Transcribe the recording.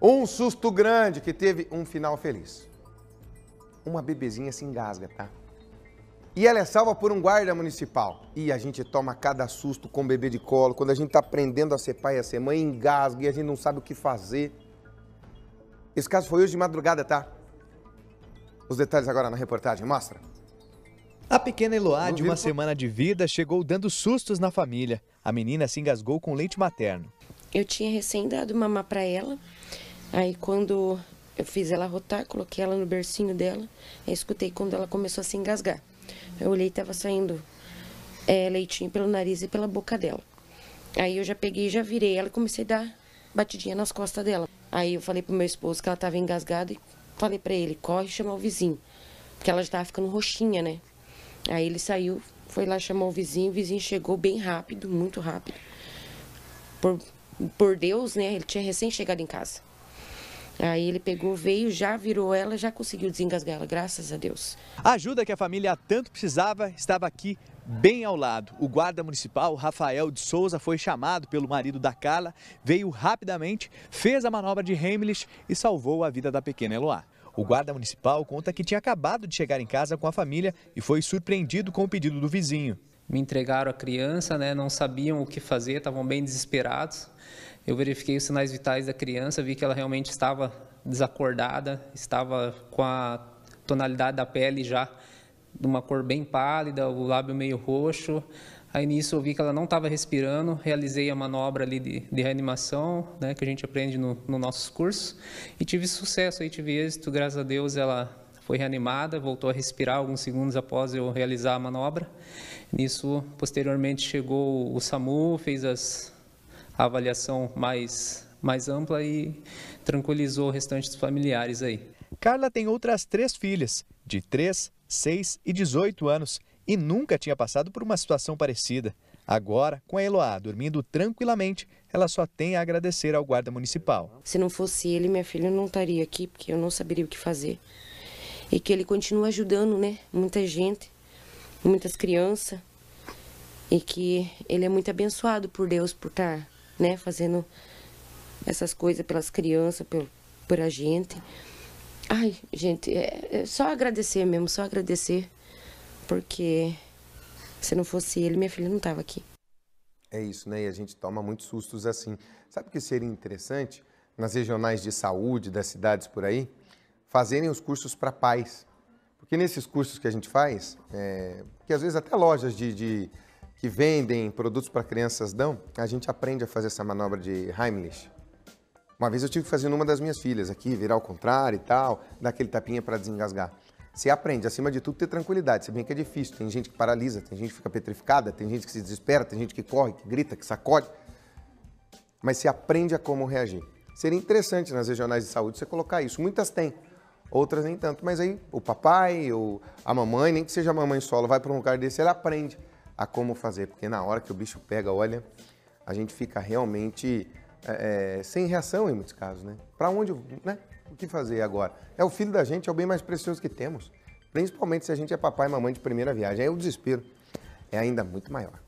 Um susto grande que teve um final feliz. Uma bebezinha se engasga, tá? E ela é salva por um guarda municipal. E a gente toma cada susto com o bebê de colo. Quando a gente está aprendendo a ser pai e a ser mãe, engasga e a gente não sabe o que fazer. Esse caso foi hoje de madrugada, tá? Os detalhes agora na reportagem. Mostra. A pequena Eloá, de uma semana de vida, chegou dando sustos na família. A menina se engasgou com leite materno. Eu tinha recém dado mamar para ela Aí quando eu fiz ela rotar, coloquei ela no bercinho dela, eu escutei quando ela começou a se engasgar. Eu olhei e estava saindo é, leitinho pelo nariz e pela boca dela. Aí eu já peguei, já virei ela e comecei a dar batidinha nas costas dela. Aí eu falei pro meu esposo que ela estava engasgada e falei para ele, corre chamar o vizinho. Porque ela já estava ficando roxinha, né? Aí ele saiu, foi lá chamar o vizinho, o vizinho chegou bem rápido, muito rápido. Por, por Deus, né? Ele tinha recém chegado em casa. Aí ele pegou, veio, já virou ela, já conseguiu desengasgar ela, graças a Deus. A ajuda que a família tanto precisava estava aqui bem ao lado. O guarda municipal, Rafael de Souza, foi chamado pelo marido da Carla, veio rapidamente, fez a manobra de Heimlich e salvou a vida da pequena Eloá. O guarda municipal conta que tinha acabado de chegar em casa com a família e foi surpreendido com o pedido do vizinho. Me entregaram a criança, né, não sabiam o que fazer, estavam bem desesperados. Eu verifiquei os sinais vitais da criança, vi que ela realmente estava desacordada, estava com a tonalidade da pele já de uma cor bem pálida, o lábio meio roxo. Aí nisso eu vi que ela não estava respirando, realizei a manobra ali de, de reanimação, né, que a gente aprende no, no nossos cursos, e tive sucesso, aí tive êxito, graças a Deus ela foi reanimada, voltou a respirar alguns segundos após eu realizar a manobra. Nisso, posteriormente chegou o SAMU, fez as a avaliação mais, mais ampla e tranquilizou o restante dos familiares aí. Carla tem outras três filhas, de 3, 6 e 18 anos, e nunca tinha passado por uma situação parecida. Agora, com a Eloá dormindo tranquilamente, ela só tem a agradecer ao guarda municipal. Se não fosse ele, minha filha não estaria aqui, porque eu não saberia o que fazer. E que ele continua ajudando, né? Muita gente, muitas crianças. E que ele é muito abençoado por Deus por estar tá né? Fazendo essas coisas pelas crianças, por, por a gente. Ai, gente, é, é só agradecer mesmo, só agradecer, porque se não fosse ele, minha filha não estava aqui. É isso, né? E a gente toma muitos sustos assim. Sabe o que seria interessante? Nas regionais de saúde das cidades por aí, fazerem os cursos para pais. Porque nesses cursos que a gente faz, é, que às vezes até lojas de, de que vendem produtos para crianças dão, a gente aprende a fazer essa manobra de Heimlich. Uma vez eu tive que fazer numa das minhas filhas aqui, virar ao contrário e tal, dar aquele tapinha para desengasgar. Você aprende, acima de tudo, ter tranquilidade. Se bem que é difícil, tem gente que paralisa, tem gente que fica petrificada, tem gente que se desespera, tem gente que corre, que grita, que sacode. Mas você aprende a como reagir. Seria interessante nas regionais de saúde você colocar isso. Muitas têm, outras nem tanto. Mas aí o papai ou a mamãe, nem que seja a mamãe solo, vai para um lugar desse, ela aprende a como fazer, porque na hora que o bicho pega, olha, a gente fica realmente é, é sem reação em muitos casos, né? Para onde, né? O que fazer agora? É o filho da gente, é o bem mais precioso que temos, principalmente se a gente é papai e mamãe de primeira viagem. Aí o desespero é ainda muito maior.